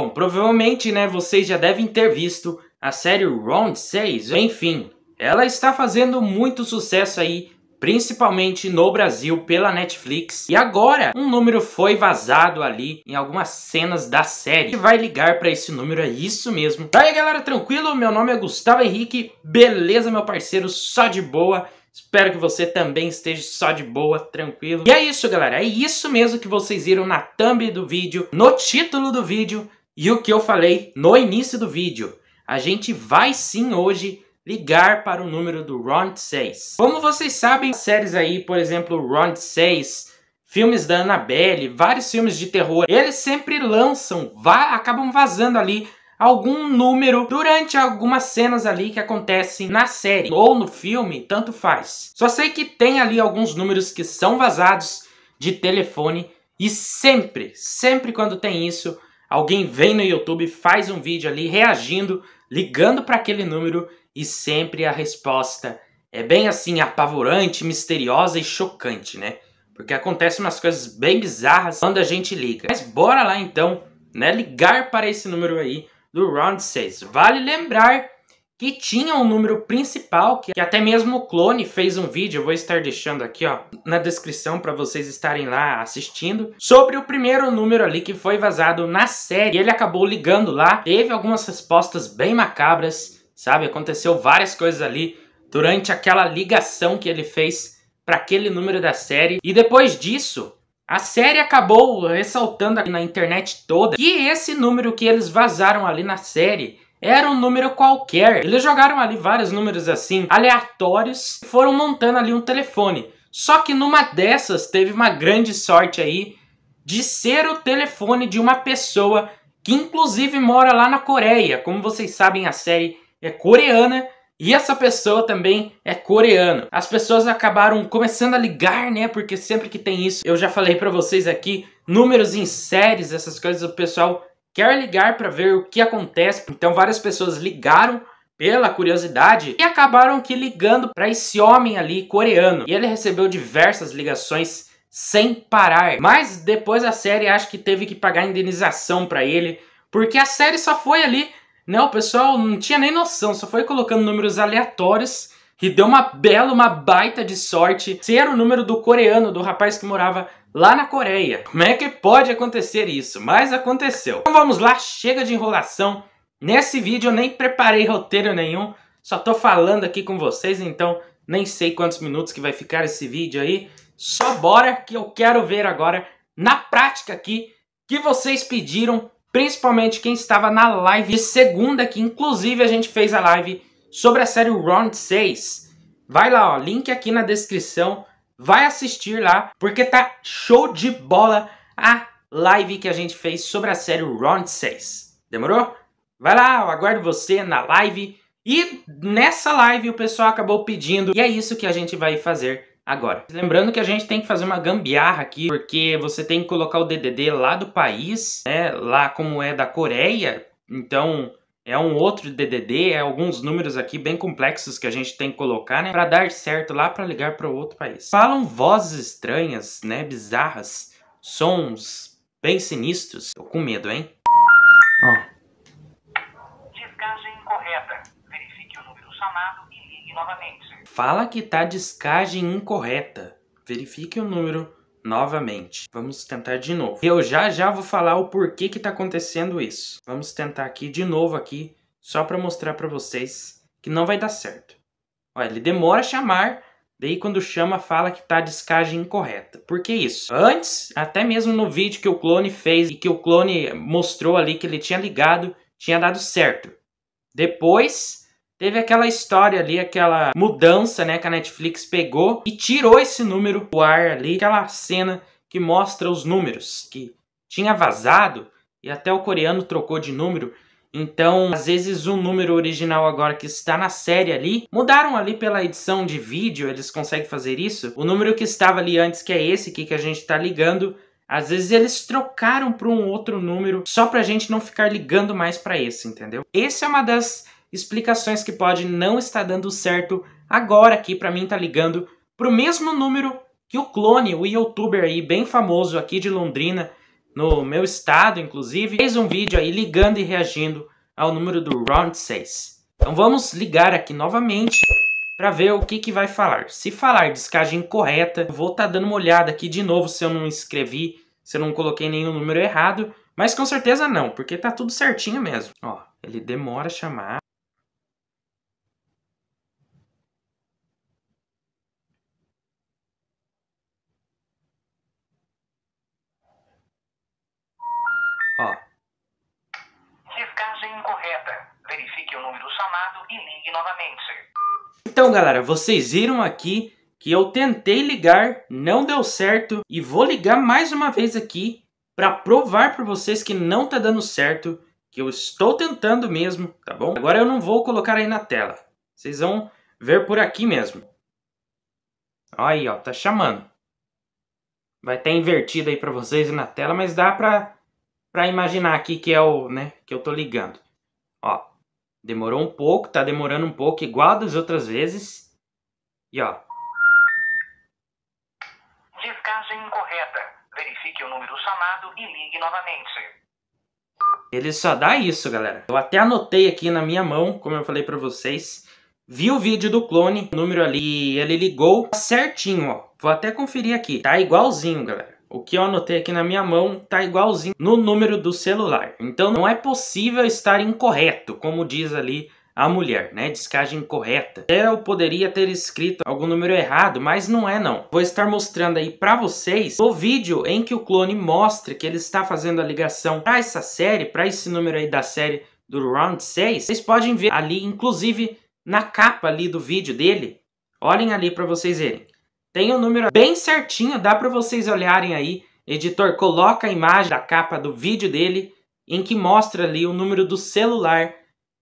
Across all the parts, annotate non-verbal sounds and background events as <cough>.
Bom, provavelmente, né, vocês já devem ter visto a série Round 6. Enfim, ela está fazendo muito sucesso aí, principalmente no Brasil pela Netflix. E agora, um número foi vazado ali em algumas cenas da série. E vai ligar para esse número, é isso mesmo. Daí, galera, tranquilo? Meu nome é Gustavo Henrique. Beleza, meu parceiro? Só de boa. Espero que você também esteja só de boa, tranquilo. E é isso, galera. É isso mesmo que vocês viram na thumb do vídeo, no título do vídeo. E o que eu falei no início do vídeo, a gente vai sim hoje ligar para o número do Round 6. Como vocês sabem, séries aí, por exemplo, Round 6, filmes da Annabelle, vários filmes de terror, eles sempre lançam, va acabam vazando ali algum número durante algumas cenas ali que acontecem na série ou no filme, tanto faz. Só sei que tem ali alguns números que são vazados de telefone e sempre, sempre quando tem isso, Alguém vem no YouTube, faz um vídeo ali reagindo, ligando para aquele número e sempre a resposta é bem assim apavorante, misteriosa e chocante, né? Porque acontecem umas coisas bem bizarras quando a gente liga. Mas bora lá então, né, ligar para esse número aí do Round 6. Vale lembrar que tinha um número principal, que até mesmo o Clone fez um vídeo, eu vou estar deixando aqui ó, na descrição para vocês estarem lá assistindo, sobre o primeiro número ali que foi vazado na série. Ele acabou ligando lá, teve algumas respostas bem macabras, sabe? Aconteceu várias coisas ali durante aquela ligação que ele fez para aquele número da série. E depois disso, a série acabou ressaltando na internet toda que esse número que eles vazaram ali na série era um número qualquer. Eles jogaram ali vários números assim, aleatórios, e foram montando ali um telefone. Só que numa dessas teve uma grande sorte aí de ser o telefone de uma pessoa que inclusive mora lá na Coreia. Como vocês sabem, a série é coreana e essa pessoa também é coreana. As pessoas acabaram começando a ligar, né? Porque sempre que tem isso, eu já falei para vocês aqui, números em séries, essas coisas, o pessoal quer ligar para ver o que acontece. Então várias pessoas ligaram pela curiosidade e acabaram que ligando para esse homem ali coreano. E ele recebeu diversas ligações sem parar. Mas depois a série acho que teve que pagar indenização para ele, porque a série só foi ali, né, o pessoal não tinha nem noção, só foi colocando números aleatórios e deu uma bela, uma baita de sorte ser o número do coreano, do rapaz que morava lá na Coreia. Como é que pode acontecer isso? Mas aconteceu. Então vamos lá, chega de enrolação. Nesse vídeo eu nem preparei roteiro nenhum, só tô falando aqui com vocês, então nem sei quantos minutos que vai ficar esse vídeo aí. Só bora que eu quero ver agora na prática aqui que vocês pediram, principalmente quem estava na live de segunda que inclusive a gente fez a live sobre a série Round 6. Vai lá, ó, link aqui na descrição Vai assistir lá, porque tá show de bola a live que a gente fez sobre a série Round 6. Demorou? Vai lá, eu aguardo você na live. E nessa live o pessoal acabou pedindo, e é isso que a gente vai fazer agora. Lembrando que a gente tem que fazer uma gambiarra aqui, porque você tem que colocar o DDD lá do país, né, lá como é da Coreia, então é um outro DDD, é alguns números aqui bem complexos que a gente tem que colocar, né, para dar certo lá para ligar para outro país. Falam vozes estranhas, né, bizarras, sons bem sinistros. Tô com medo, hein? Ó. Descagem incorreta. Verifique o número chamado e ligue novamente. Fala que tá descagem incorreta. Verifique o número novamente. Vamos tentar de novo. Eu já já vou falar o porquê que tá acontecendo isso. Vamos tentar aqui de novo aqui, só para mostrar para vocês que não vai dar certo. Olha, ele demora a chamar, daí quando chama fala que tá a descagem incorreta. Por que isso? Antes, até mesmo no vídeo que o clone fez e que o clone mostrou ali que ele tinha ligado, tinha dado certo. Depois, Teve aquela história ali, aquela mudança, né, que a Netflix pegou e tirou esse número do ar ali, aquela cena que mostra os números que tinha vazado e até o coreano trocou de número. Então, às vezes o número original agora que está na série ali, mudaram ali pela edição de vídeo, eles conseguem fazer isso. O número que estava ali antes, que é esse aqui que a gente está ligando, às vezes eles trocaram para um outro número só para a gente não ficar ligando mais para esse, entendeu? Essa é uma das explicações que pode não estar dando certo agora aqui para mim tá ligando pro mesmo número que o clone, o youtuber aí bem famoso aqui de Londrina, no meu estado inclusive, fez um vídeo aí ligando e reagindo ao número do Round 6. Então vamos ligar aqui novamente para ver o que, que vai falar. Se falar descagem correta, vou estar tá dando uma olhada aqui de novo se eu não escrevi, se eu não coloquei nenhum número errado, mas com certeza não, porque tá tudo certinho mesmo. Ó, ele demora a chamar. correta. Verifique o número chamado e ligue novamente. Então, galera, vocês viram aqui que eu tentei ligar, não deu certo e vou ligar mais uma vez aqui para provar para vocês que não tá dando certo, que eu estou tentando mesmo, tá bom? Agora eu não vou colocar aí na tela. Vocês vão ver por aqui mesmo. Aí, ó, tá chamando. Vai estar invertido aí para vocês na tela, mas dá para para imaginar aqui que é o, né, que eu tô ligando. Ó, demorou um pouco, tá demorando um pouco, igual das outras vezes. E ó. Descagem incorreta. Verifique o número chamado e ligue novamente. Ele só dá isso, galera. Eu até anotei aqui na minha mão, como eu falei pra vocês. Vi o vídeo do clone, o número ali, ele ligou certinho, ó. Vou até conferir aqui. Tá igualzinho, galera o que eu anotei aqui na minha mão tá igualzinho no número do celular. Então não é possível estar incorreto, como diz ali a mulher, né? Descagem correta. Eu poderia ter escrito algum número errado, mas não é não. Vou estar mostrando aí para vocês o vídeo em que o clone mostra que ele está fazendo a ligação para essa série, para esse número aí da série do Round 6. Vocês podem ver ali, inclusive na capa ali do vídeo dele. Olhem ali para vocês verem. Tem um número bem certinho, dá para vocês olharem aí. Editor, coloca a imagem da capa do vídeo dele em que mostra ali o número do celular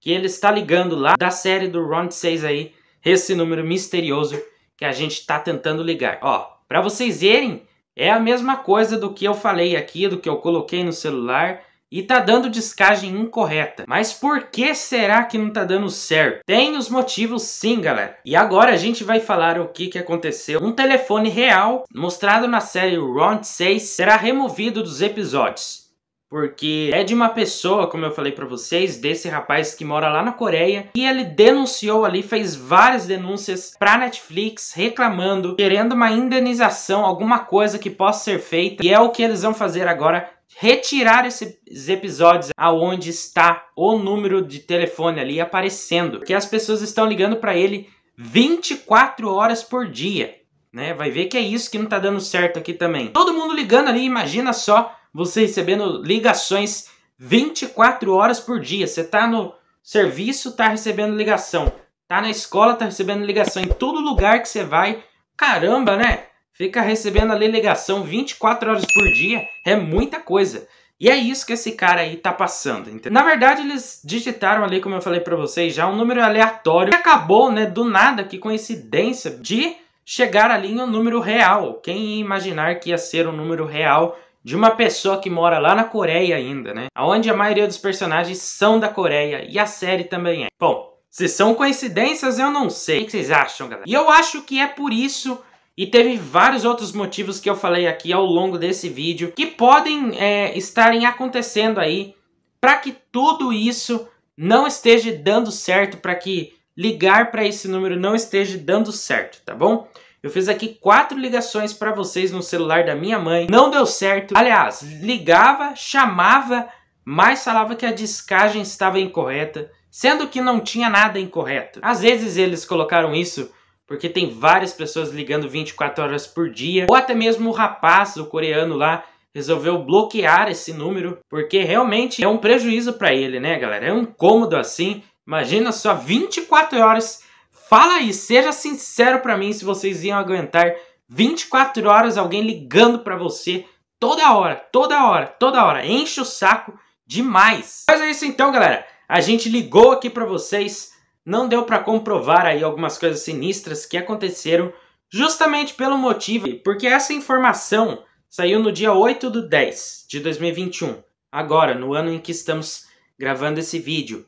que ele está ligando lá da série do Round 6 aí, esse número misterioso que a gente está tentando ligar. Ó, para vocês verem, é a mesma coisa do que eu falei aqui, do que eu coloquei no celular, e tá dando descagem incorreta. Mas por que será que não tá dando certo? Tem os motivos sim, galera. E agora a gente vai falar o que, que aconteceu. Um telefone real, mostrado na série Round 6, será removido dos episódios. Porque é de uma pessoa, como eu falei para vocês, desse rapaz que mora lá na Coreia, e ele denunciou ali, fez várias denúncias pra Netflix, reclamando, querendo uma indenização, alguma coisa que possa ser feita, e é o que eles vão fazer agora retirar esses episódios aonde está o número de telefone ali aparecendo, porque as pessoas estão ligando para ele 24 horas por dia, né? Vai ver que é isso que não tá dando certo aqui também. Todo mundo ligando ali, imagina só você recebendo ligações 24 horas por dia. Você tá no serviço, tá recebendo ligação. Tá na escola, tá recebendo ligação em todo lugar que você vai. Caramba, né? Fica recebendo a ligação 24 horas por dia é muita coisa. E é isso que esse cara aí tá passando. Entendeu? Na verdade, eles digitaram ali, como eu falei para vocês, já um número aleatório. E acabou, né, do nada, que coincidência, de chegar ali em um número real. Quem ia imaginar que ia ser um número real de uma pessoa que mora lá na Coreia ainda, né? Onde a maioria dos personagens são da Coreia e a série também é. Bom, se são coincidências, eu não sei. O que vocês acham, galera? E eu acho que é por isso e teve vários outros motivos que eu falei aqui ao longo desse vídeo que podem é, estarem acontecendo aí para que tudo isso não esteja dando certo, para que ligar para esse número não esteja dando certo, tá bom? Eu fiz aqui quatro ligações para vocês no celular da minha mãe, não deu certo. Aliás, ligava, chamava, mas falava que a descagem estava incorreta, sendo que não tinha nada incorreto. Às vezes eles colocaram isso porque tem várias pessoas ligando 24 horas por dia, ou até mesmo o rapaz, o coreano lá, resolveu bloquear esse número, porque realmente é um prejuízo para ele, né, galera? É um incômodo assim. Imagina só 24 horas. Fala aí, seja sincero para mim se vocês iam aguentar 24 horas alguém ligando para você toda hora, toda hora, toda hora. Enche o saco demais. Mas é isso então, galera. A gente ligou aqui para vocês não deu para comprovar aí algumas coisas sinistras que aconteceram justamente pelo motivo, porque essa informação saiu no dia 8 do 10 de 2021, agora, no ano em que estamos gravando esse vídeo.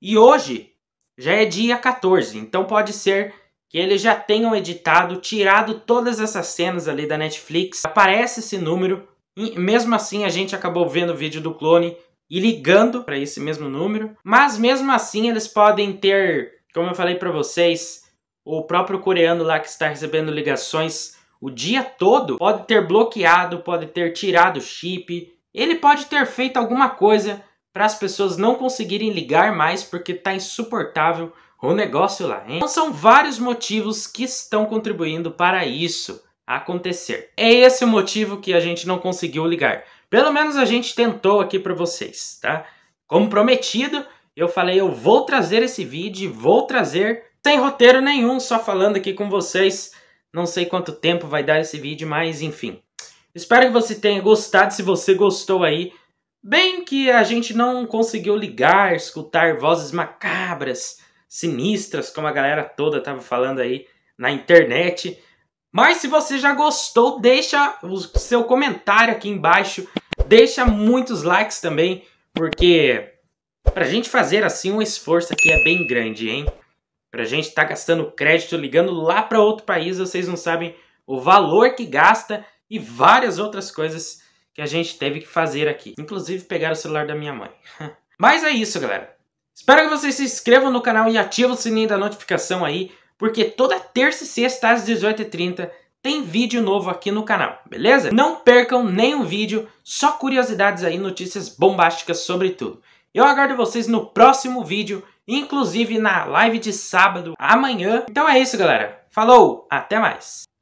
E hoje já é dia 14, então pode ser que eles já tenham editado, tirado todas essas cenas ali da Netflix. Aparece esse número, mesmo assim a gente acabou vendo o vídeo do clone e ligando para esse mesmo número. Mas mesmo assim, eles podem ter, como eu falei para vocês, o próprio coreano lá que está recebendo ligações o dia todo pode ter bloqueado, pode ter tirado o chip, ele pode ter feito alguma coisa para as pessoas não conseguirem ligar mais porque está insuportável o negócio lá, hein? Então são vários motivos que estão contribuindo para isso acontecer. É esse o motivo que a gente não conseguiu ligar. Pelo menos a gente tentou aqui para vocês, tá? Como prometido, eu falei eu vou trazer esse vídeo, vou trazer sem roteiro nenhum, só falando aqui com vocês. Não sei quanto tempo vai dar esse vídeo, mas enfim. Espero que você tenha gostado. Se você gostou aí, bem que a gente não conseguiu ligar, escutar vozes macabras, sinistras, como a galera toda estava falando aí na internet. Mas se você já gostou, deixa o seu comentário aqui embaixo. Deixa muitos likes também, porque pra gente fazer assim um esforço aqui é bem grande, hein? Pra gente estar tá gastando crédito, ligando lá para outro país, vocês não sabem o valor que gasta e várias outras coisas que a gente teve que fazer aqui. Inclusive pegar o celular da minha mãe. <laughs> Mas é isso, galera. Espero que vocês se inscrevam no canal e ativem o sininho da notificação aí, porque toda terça e sexta às 18h30 tem vídeo novo aqui no canal, beleza? Não percam nenhum vídeo, só curiosidades aí, notícias bombásticas sobre tudo. Eu aguardo vocês no próximo vídeo, inclusive na live de sábado, amanhã. Então é isso, galera. Falou, até mais!